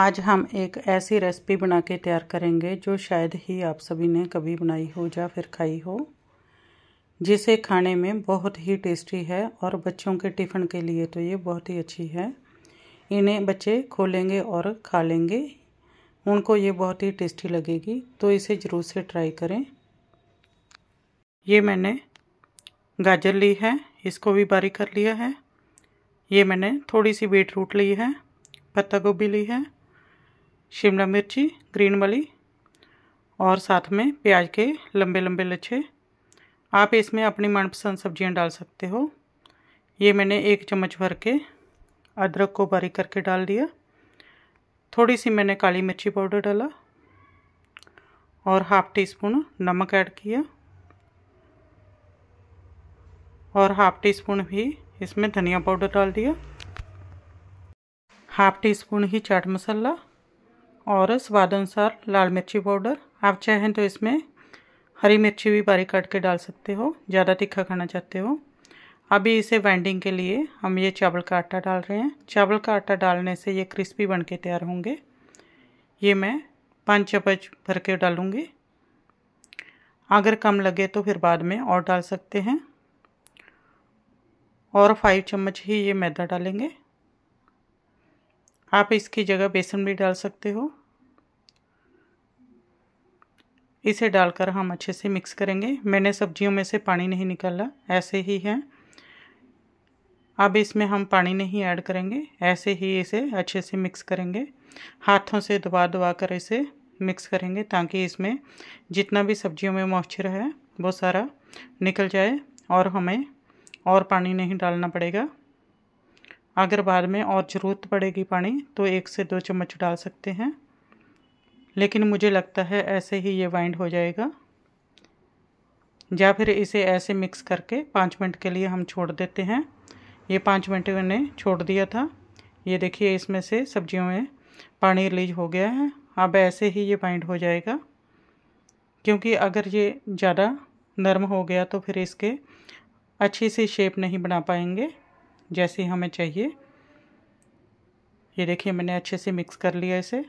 आज हम एक ऐसी रेसिपी बना के तैयार करेंगे जो शायद ही आप सभी ने कभी बनाई हो या फिर खाई हो जिसे खाने में बहुत ही टेस्टी है और बच्चों के टिफ़िन के लिए तो ये बहुत ही अच्छी है इन्हें बच्चे खोलेंगे और खा लेंगे उनको ये बहुत ही टेस्टी लगेगी तो इसे ज़रूर से ट्राई करें ये मैंने गाजर ली है इसको भी बारीक कर लिया है ये मैंने थोड़ी सी बीट रूट ली है पत्ता गोभी ली है शिमला मिर्ची ग्रीन वाली और साथ में प्याज के लंबे लंबे लच्छे आप इसमें अपनी मनपसंद सब्जियां डाल सकते हो ये मैंने एक चम्मच भर के अदरक को बारीक करके डाल दिया थोड़ी सी मैंने काली मिर्ची पाउडर डाला और हाफ टी स्पून नमक ऐड किया और हाफ टी स्पून भी इसमें धनिया पाउडर डाल दिया हाफ टी स्पून ही चाट मसाला और स्वाद अनुसार लाल मिर्ची पाउडर आप चाहें तो इसमें हरी मिर्ची भी बारीक काट के डाल सकते हो ज़्यादा तीखा खाना चाहते हो अभी इसे वाइंडिंग के लिए हम ये चावल का आटा डाल रहे हैं चावल का आटा डालने से ये क्रिस्पी बन के तैयार होंगे ये मैं पाँच चम्मच भर के डालूँगी अगर कम लगे तो फिर बाद में और डाल सकते हैं और फाइव चम्मच ही ये मैदा डालेंगे आप इसकी जगह बेसन भी डाल सकते हो इसे डालकर हम अच्छे से मिक्स करेंगे मैंने सब्जियों में से पानी नहीं निकाला ऐसे ही है अब इसमें हम पानी नहीं ऐड करेंगे ऐसे ही इसे अच्छे से मिक्स करेंगे हाथों से दबा दबा कर इसे मिक्स करेंगे ताकि इसमें जितना भी सब्जियों में मॉइस्चर है वो सारा निकल जाए और हमें और पानी नहीं डालना पड़ेगा अगर बाद में और ज़रूरत पड़ेगी पानी तो एक से दो चम्मच डाल सकते हैं लेकिन मुझे लगता है ऐसे ही ये वाइंड हो जाएगा या फिर इसे ऐसे मिक्स करके पाँच मिनट के लिए हम छोड़ देते हैं ये पाँच मिनट मैंने छोड़ दिया था ये देखिए इसमें से सब्जियों में पानी रिलीज हो गया है अब ऐसे ही ये बाइंड हो जाएगा क्योंकि अगर ये ज़्यादा नरम हो गया तो फिर इसके अच्छी सी शेप नहीं बना पाएंगे जैसे हमें चाहिए ये देखिए मैंने अच्छे से मिक्स कर लिया इसे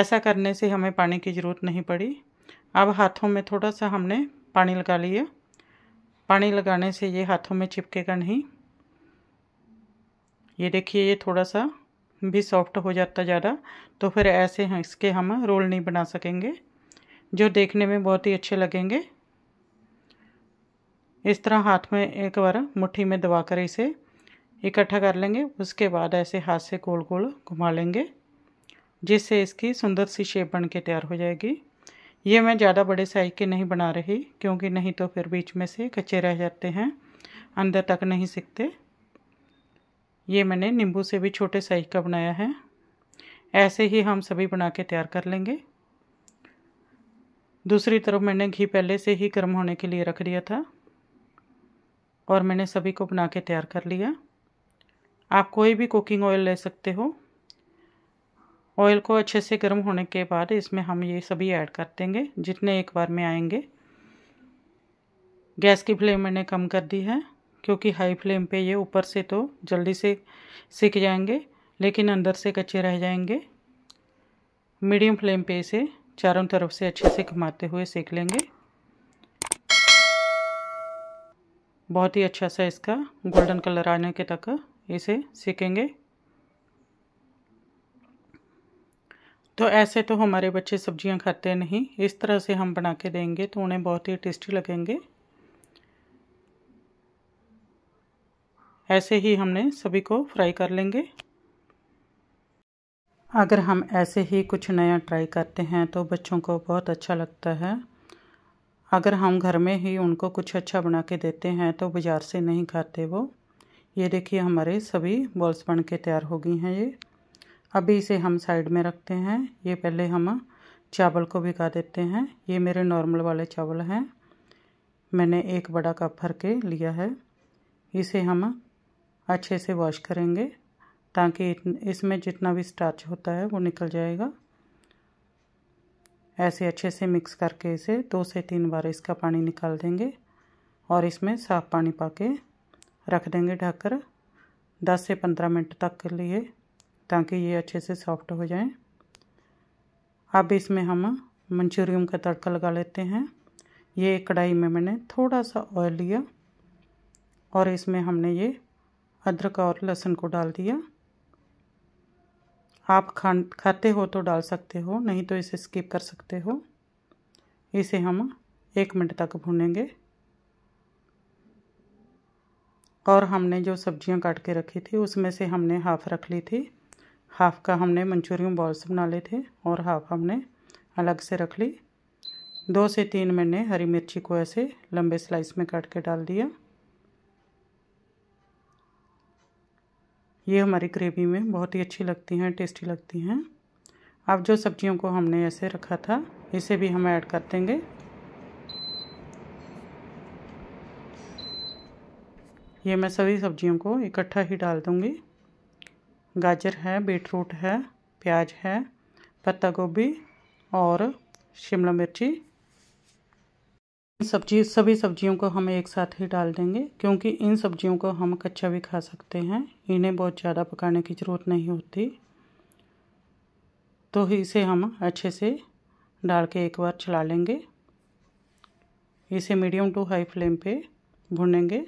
ऐसा करने से हमें पानी की ज़रूरत नहीं पड़ी अब हाथों में थोड़ा सा हमने पानी लगा लिया पानी लगाने से ये हाथों में चिपकेगा नहीं ये देखिए ये थोड़ा सा भी सॉफ्ट हो जाता ज़्यादा तो फिर ऐसे इसके हम रोल नहीं बना सकेंगे जो देखने में बहुत ही अच्छे लगेंगे इस तरह हाथ में एक बार मुट्ठी में दबा कर इसे इकट्ठा कर लेंगे उसके बाद ऐसे हाथ से गोल गोल घुमा लेंगे जिससे इसकी सुंदर सी शेप बन के तैयार हो जाएगी ये मैं ज़्यादा बड़े साइज़ के नहीं बना रही क्योंकि नहीं तो फिर बीच में से कच्चे रह जाते हैं अंदर तक नहीं सीखते ये मैंने नींबू से भी छोटे साइज़ का बनाया है ऐसे ही हम सभी बना के तैयार कर लेंगे दूसरी तरफ मैंने घी पहले से ही गर्म होने के लिए रख दिया था और मैंने सभी को बना के तैयार कर लिया आप कोई भी कुकिंग ऑयल ले सकते हो ऑयल को अच्छे से गर्म होने के बाद इसमें हम ये सभी ऐड कर देंगे जितने एक बार में आएंगे गैस की फ्लेम मैंने कम कर दी है क्योंकि हाई फ्लेम पे ये ऊपर से तो जल्दी से सीख जाएंगे लेकिन अंदर से कच्चे रह जाएंगे मीडियम फ्लेम पे इसे चारों तरफ से अच्छे से घुमाते हुए सेक लेंगे बहुत ही अच्छा सा इसका गोल्डन कलर आने के तक इसे सीखेंगे तो ऐसे तो हमारे बच्चे सब्जियां खाते नहीं इस तरह से हम बना के देंगे तो उन्हें बहुत ही टेस्टी लगेंगे ऐसे ही हमने सभी को फ्राई कर लेंगे अगर हम ऐसे ही कुछ नया ट्राई करते हैं तो बच्चों को बहुत अच्छा लगता है अगर हम घर में ही उनको कुछ अच्छा बना के देते हैं तो बाज़ार से नहीं खाते वो ये देखिए हमारे सभी बॉल्स बन के तैयार हो गई हैं ये अभी इसे हम साइड में रखते हैं ये पहले हम चावल को भिगा देते हैं ये मेरे नॉर्मल वाले चावल हैं मैंने एक बड़ा कप भर के लिया है इसे हम अच्छे से वॉश करेंगे ताकि इसमें जितना भी स्टार्च होता है वो निकल जाएगा ऐसे अच्छे से मिक्स करके इसे दो से तीन बार इसका पानी निकाल देंगे और इसमें साफ पानी पा के रख देंगे ढककर दस से पंद्रह मिनट तक के लिए ताकि ये अच्छे से सॉफ्ट हो जाए अब इसमें हम मंचूरियम का तड़का लगा लेते हैं ये कढ़ाई में मैंने थोड़ा सा ऑयल लिया और इसमें हमने ये अदरक और लहसुन को डाल दिया आप खान खाते हो तो डाल सकते हो नहीं तो इसे स्किप कर सकते हो इसे हम एक मिनट तक भूनेंगे और हमने जो सब्जियां काट के रखी थी उसमें से हमने हाफ़ रख ली थी हाफ़ का हमने मंचूरियन बॉल्स बना ले थे और हाफ़ हमने अलग से रख ली दो से तीन मैंने हरी मिर्ची को ऐसे लंबे स्लाइस में काट के डाल दिया ये हमारी ग्रेवी में बहुत ही अच्छी लगती हैं टेस्टी लगती हैं अब जो सब्जियों को हमने ऐसे रखा था इसे भी हम ऐड कर देंगे ये मैं सभी सब्जियों को इकट्ठा ही डाल दूँगी गाजर है बीटरूट है प्याज है पत्ता गोभी और शिमला मिर्ची सब्जी सभी सब्जियों को हम एक साथ ही डाल देंगे क्योंकि इन सब्जियों को हम कच्चा भी खा सकते हैं इन्हें बहुत ज़्यादा पकाने की ज़रूरत नहीं होती तो इसे हम अच्छे से डाल के एक बार चला लेंगे इसे मीडियम टू हाई फ्लेम पे भुनेंगे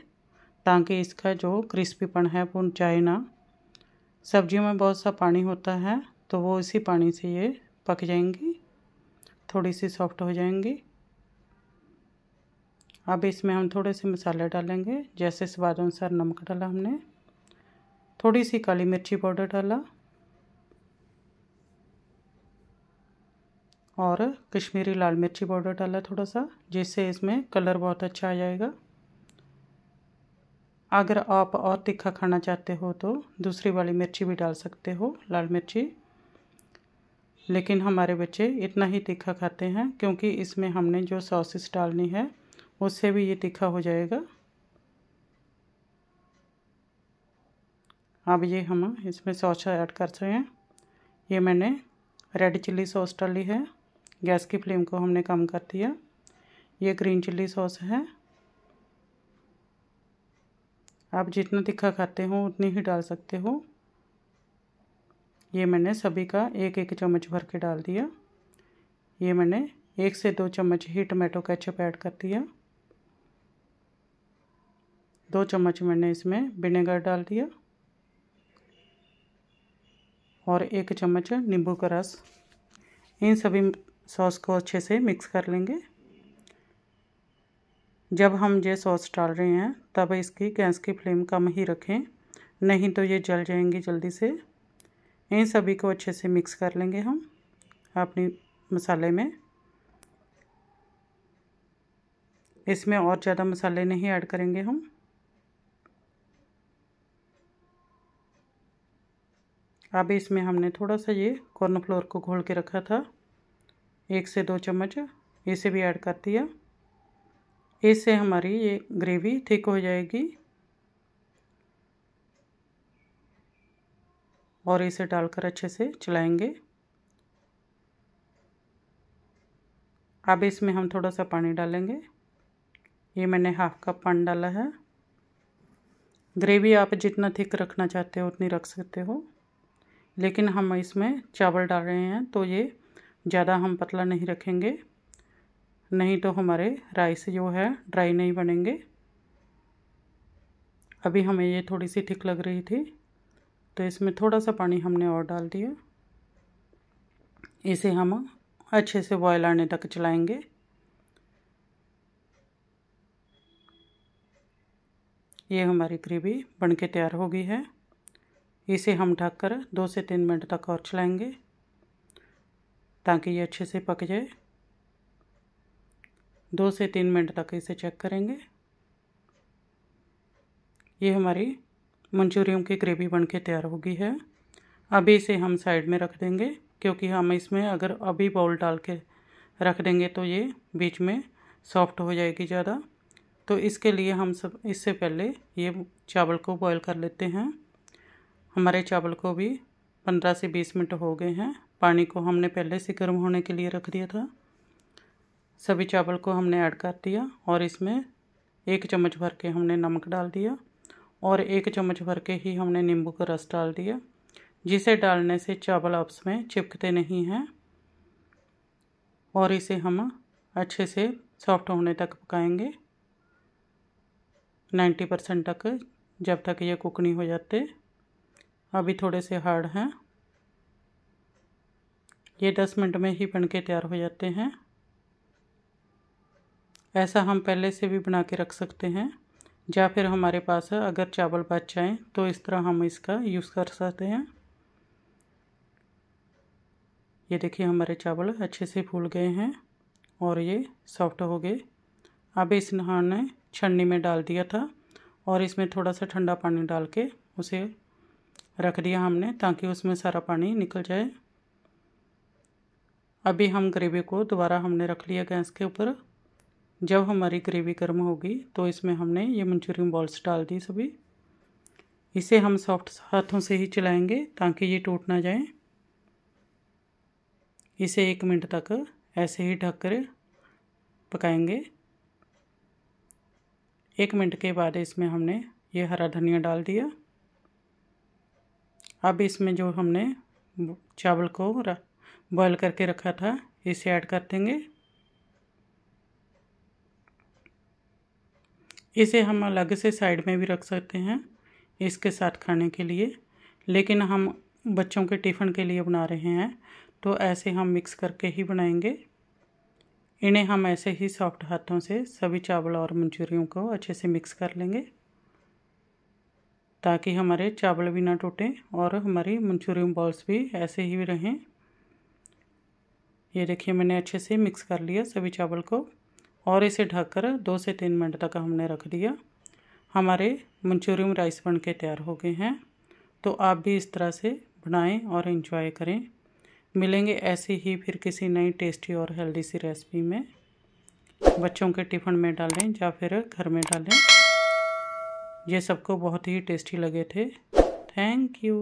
ताकि इसका जो क्रिस्पीपन है वो जाए ना सब्जियों में बहुत सा पानी होता है तो वो इसी पानी से ये पक जाएंगी थोड़ी सी सॉफ्ट हो जाएंगी अब इसमें हम थोड़े से मसाले डालेंगे जैसे स्वाद अनुसार नमक डाला हमने थोड़ी सी काली मिर्ची पाउडर डाला और कश्मीरी लाल मिर्ची पाउडर डाला थोड़ा सा जिससे इसमें कलर बहुत अच्छा आ जाएगा अगर आप और तीखा खाना चाहते हो तो दूसरी वाली मिर्ची भी डाल सकते हो लाल मिर्ची लेकिन हमारे बच्चे इतना ही तीखा खाते हैं क्योंकि इसमें हमने जो सॉसेस डालनी है उससे भी ये तीखा हो जाएगा अब ये हम इसमें सॉस ऐड रहे हैं ये मैंने रेड चिल्ली सॉस डाली है गैस की फ्लेम को हमने कम कर दिया ये ग्रीन चिल्ली सॉस है आप जितना तीखा खाते हो उतनी ही डाल सकते हो ये मैंने सभी का एक एक चम्मच भर के डाल दिया ये मैंने एक से दो चम्मच ही टमाटो कैचअप ऐड कर दिया दो चम्मच मैंने इसमें विनेगर डाल दिया और एक चम्मच नींबू का रस इन सभी सॉस को अच्छे से मिक्स कर लेंगे जब हम ये सॉस डाल रहे हैं तब इसकी गैस की फ्लेम कम ही रखें नहीं तो ये जल जाएंगी जल्दी से इन सभी को अच्छे से मिक्स कर लेंगे हम अपनी मसाले में इसमें और ज़्यादा मसाले नहीं ऐड करेंगे हम अब इसमें हमने थोड़ा सा ये कॉर्नफ्लोर को घोल के रखा था एक से दो चम्मच इसे भी ऐड कर दिया इससे हमारी ये ग्रेवी थिक हो जाएगी और इसे डालकर अच्छे से चलाएंगे अब इसमें हम थोड़ा सा पानी डालेंगे ये मैंने हाफ कप पानी डाला है ग्रेवी आप जितना थिक रखना चाहते हो उतनी रख सकते हो लेकिन हम इसमें चावल डाल रहे हैं तो ये ज़्यादा हम पतला नहीं रखेंगे नहीं तो हमारे राइस जो है ड्राई नहीं बनेंगे अभी हमें ये थोड़ी सी ठीक लग रही थी तो इसमें थोड़ा सा पानी हमने और डाल दिया इसे हम अच्छे से बॉयल आने तक चलाएंगे ये हमारी ग्रेवी बनके तैयार हो गई है इसे हम ढककर दो से तीन मिनट तक और चलाएंगे ताकि ये अच्छे से पक जाए दो से तीन मिनट तक इसे चेक करेंगे ये हमारी मंचूरियम की ग्रेवी बनके तैयार हो गई है अभी इसे हम साइड में रख देंगे क्योंकि हम इसमें अगर अभी बाउल डाल के रख देंगे तो ये बीच में सॉफ्ट हो जाएगी ज़्यादा तो इसके लिए हम सब इससे पहले ये चावल को बॉईल कर लेते हैं हमारे चावल को भी पंद्रह से बीस मिनट हो गए हैं पानी को हमने पहले से गर्म होने के लिए रख दिया था सभी चावल को हमने ऐड कर दिया और इसमें एक चम्मच भर के हमने नमक डाल दिया और एक चम्मच भर के ही हमने नींबू का रस डाल दिया जिसे डालने से चावल आपस में चिपकते नहीं हैं और इसे हम अच्छे से सॉफ्ट होने तक पकाएंगे 90 परसेंट तक जब तक ये कुक नहीं हो जाते अभी थोड़े से हार्ड हैं ये दस मिनट में ही बन के तैयार हो जाते हैं ऐसा हम पहले से भी बना के रख सकते हैं या फिर हमारे पास अगर चावल बच जाएँ तो इस तरह हम इसका यूज़ कर सकते हैं ये देखिए हमारे चावल अच्छे से फूल गए हैं और ये सॉफ्ट हो गए अब इस हमने छन्नी में डाल दिया था और इसमें थोड़ा सा ठंडा पानी डाल के उसे रख दिया हमने ताकि उसमें सारा पानी निकल जाए अभी हम ग्रेवी को दोबारा हमने रख लिया गैस के ऊपर जब हमारी ग्रेवी गर्म होगी तो इसमें हमने ये मंचूरियन बॉल्स डाल दी सभी इसे हम सॉफ्ट हाथों से ही चलाएंगे ताकि ये टूट ना जाए इसे एक मिनट तक ऐसे ही ढक कर पकाएंगे एक मिनट के बाद इसमें हमने ये हरा धनिया डाल दिया अब इसमें जो हमने चावल को बॉयल करके रखा था इसे ऐड कर देंगे इसे हम अलग से साइड में भी रख सकते हैं इसके साथ खाने के लिए लेकिन हम बच्चों के टिफ़िन के लिए बना रहे हैं तो ऐसे हम मिक्स करके ही बनाएंगे इन्हें हम ऐसे ही सॉफ्ट हाथों से सभी चावल और मंचूरियों को अच्छे से मिक्स कर लेंगे ताकि हमारे चावल भी ना टूटें और हमारी मंचूरियन बॉल्स भी ऐसे ही रहें ये देखिए मैंने अच्छे से मिक्स कर लिया सभी चावल को और इसे ढककर दो से तीन मिनट तक हमने रख दिया हमारे मंचूरियन राइस बन के तैयार हो गए हैं तो आप भी इस तरह से बनाएं और इन्जॉय करें मिलेंगे ऐसे ही फिर किसी नई टेस्टी और हेल्दी सी रेसिपी में बच्चों के टिफ़िन में डालें या फिर घर में डालें ये सबको बहुत ही टेस्टी लगे थे थैंक यू